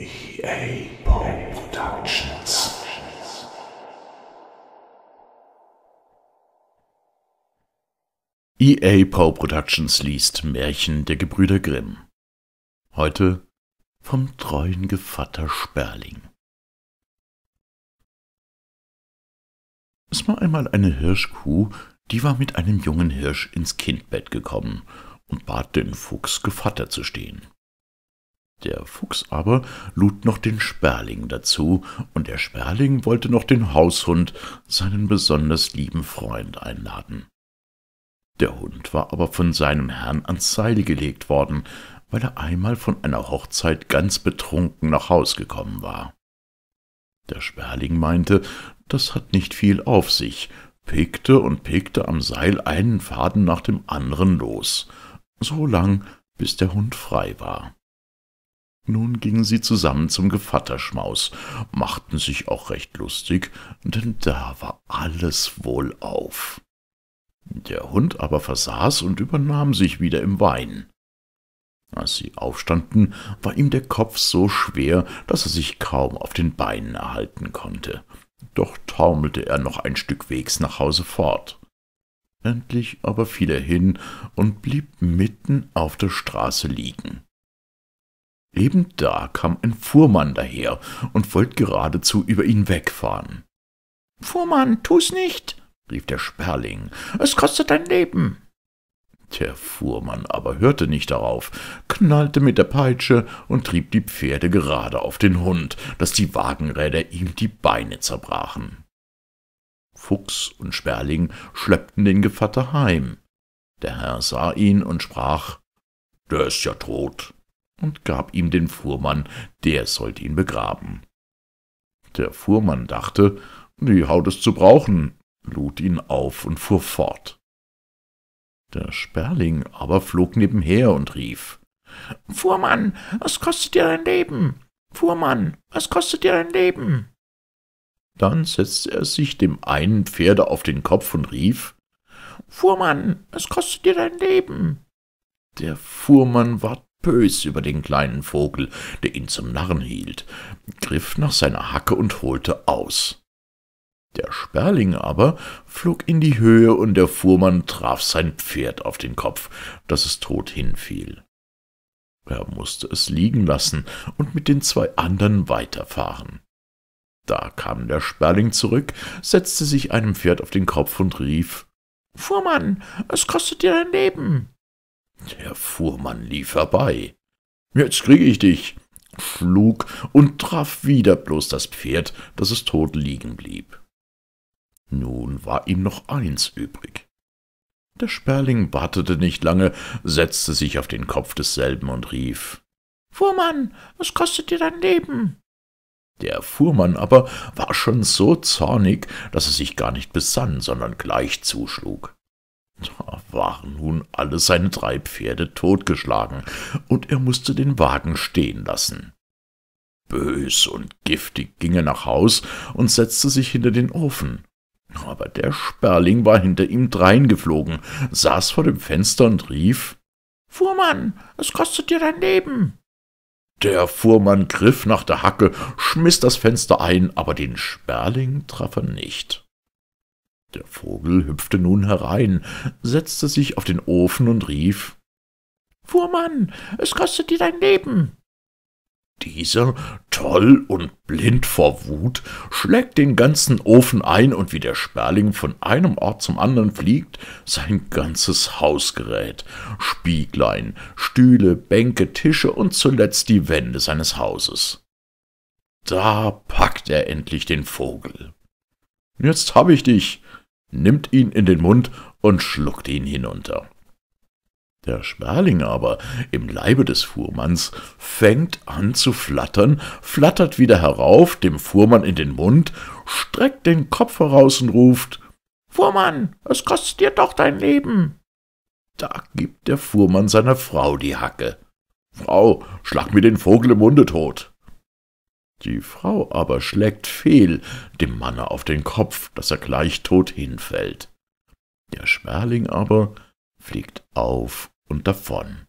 EA Productions. EA Poe Productions liest Märchen der Gebrüder Grimm. Heute vom treuen Gevatter Sperling. Es war einmal eine Hirschkuh, die war mit einem jungen Hirsch ins Kindbett gekommen und bat den Fuchs, Gevatter zu stehen. Der Fuchs aber lud noch den Sperling dazu, und der Sperling wollte noch den Haushund, seinen besonders lieben Freund, einladen. Der Hund war aber von seinem Herrn ans Seil gelegt worden, weil er einmal von einer Hochzeit ganz betrunken nach Haus gekommen war. Der Sperling meinte, das hat nicht viel auf sich, pickte und pickte am Seil einen Faden nach dem anderen los, so lang, bis der Hund frei war. Nun gingen sie zusammen zum Gevatterschmaus, machten sich auch recht lustig, denn da war alles wohlauf. Der Hund aber versaß und übernahm sich wieder im Wein. Als sie aufstanden, war ihm der Kopf so schwer, dass er sich kaum auf den Beinen erhalten konnte. Doch taumelte er noch ein Stück Wegs nach Hause fort. Endlich aber fiel er hin und blieb mitten auf der Straße liegen. Eben da kam ein Fuhrmann daher und wollte geradezu über ihn wegfahren. Fuhrmann, tu's nicht, rief der Sperling, es kostet dein Leben. Der Fuhrmann aber hörte nicht darauf, knallte mit der Peitsche und trieb die Pferde gerade auf den Hund, daß die Wagenräder ihm die Beine zerbrachen. Fuchs und Sperling schleppten den Gevatter heim. Der Herr sah ihn und sprach, der ist ja tot und gab ihm den Fuhrmann, der sollte ihn begraben. Der Fuhrmann dachte, die Haut ist zu brauchen, lud ihn auf und fuhr fort. Der Sperling aber flog nebenher und rief Fuhrmann, was kostet dir dein Leben? Fuhrmann, was kostet dir dein Leben? Dann setzte er sich dem einen Pferde auf den Kopf und rief Fuhrmann, was kostet dir dein Leben? Der Fuhrmann ward bös über den kleinen Vogel, der ihn zum Narren hielt, griff nach seiner Hacke und holte aus. Der Sperling aber flog in die Höhe und der Fuhrmann traf sein Pferd auf den Kopf, daß es tot hinfiel. Er mußte es liegen lassen und mit den zwei anderen weiterfahren. Da kam der Sperling zurück, setzte sich einem Pferd auf den Kopf und rief Fuhrmann, es kostet dir dein Leben. Der Fuhrmann lief herbei. »Jetzt kriege ich dich«, schlug und traf wieder bloß das Pferd, dass es tot liegen blieb. Nun war ihm noch eins übrig. Der Sperling wartete nicht lange, setzte sich auf den Kopf desselben und rief Fuhrmann, was kostet dir dein Leben? Der Fuhrmann aber war schon so zornig, dass er sich gar nicht besann, sondern gleich zuschlug. Da waren nun alle seine drei Pferde totgeschlagen, und er musste den Wagen stehen lassen. Bös und giftig ging er nach Haus und setzte sich hinter den Ofen. Aber der Sperling war hinter ihm dreingeflogen, saß vor dem Fenster und rief Fuhrmann, es kostet dir dein Leben. Der Fuhrmann griff nach der Hacke, schmiss das Fenster ein, aber den Sperling traf er nicht. Der Vogel hüpfte nun herein, setzte sich auf den Ofen und rief Fuhrmann, es kostet dir dein Leben. Dieser, toll und blind vor Wut, schlägt den ganzen Ofen ein, und wie der Sperling von einem Ort zum anderen fliegt, sein ganzes Hausgerät, Spieglein, Stühle, Bänke, Tische und zuletzt die Wände seines Hauses. Da packt er endlich den Vogel. Jetzt hab ich dich, nimmt ihn in den Mund und schluckt ihn hinunter. Der Sperling aber, im Leibe des Fuhrmanns, fängt an zu flattern, flattert wieder herauf, dem Fuhrmann in den Mund, streckt den Kopf heraus und ruft, »Fuhrmann, es kostet dir doch dein Leben!« Da gibt der Fuhrmann seiner Frau die Hacke. »Frau, schlag mir den Vogel im Munde tot!« die Frau aber schlägt fehl dem Manne auf den Kopf, daß er gleich tot hinfällt. Der Schmerling aber fliegt auf und davon.